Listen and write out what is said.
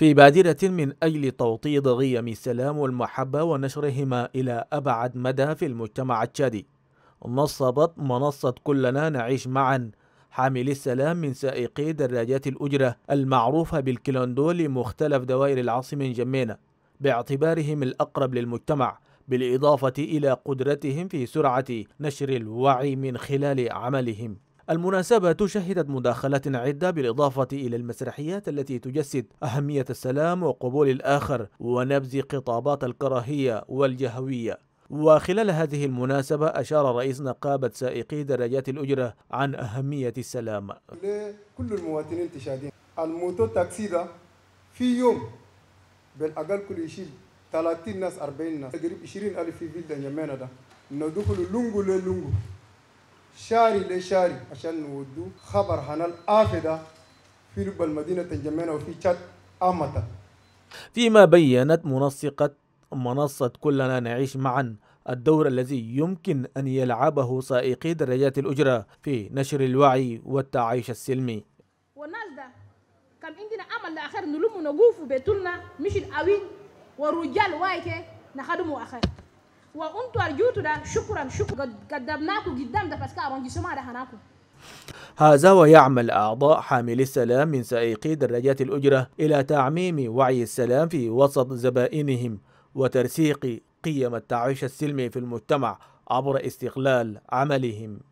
في بادرة من أجل توطيد غيم السلام والمحبة ونشرهما إلى أبعد مدى في المجتمع التشادي نصبت منصة كلنا نعيش معا حاملي السلام من سائقي دراجات الأجرة المعروفة بالكلوندو لمختلف دوائر العاصمة من جمينة باعتبارهم الأقرب للمجتمع بالإضافة إلى قدرتهم في سرعة نشر الوعي من خلال عملهم المناسبة شهدت مداخلات عدة بالإضافة إلى المسرحيات التي تجسد أهمية السلام وقبول الآخر ونبذ خطابات الكراهية والجهوية وخلال هذه المناسبة أشار رئيس نقابة سائقي درجات الأجرة عن أهمية السلام كل المواطنين تشاهدين الموتو تاكسي ده في يوم بالأقل كل يشيل 30 ناس 40 ناس تقريب 20 ألف في فيلد يمانا ده ندخل لونجو للونجو شاري لشاري عشان نودو خبر هنا الآفدة في رب المدينة تنجمينا وفي تشاد أمتا فيما بيّنت منسقة منصة كلنا نعيش معاً الدور الذي يمكن أن يلعبه سائقي درجات الأجرة في نشر الوعي والتعايش السلمي والناس ده عندنا أمل لآخر نلوم ونقوف بيتنا مش الأوين ورجال وايكي نخدمه آخر شكرا شكرا قدمناكم قدام ده ارونجيسوما ده هناكم هذا ويعمل أعضاء حاملي السلام من سائقي دراجات الأجرة إلى تعميم وعي السلام في وسط زبائنهم وترسيخ قيم التعايش السلمي في المجتمع عبر استقلال عملهم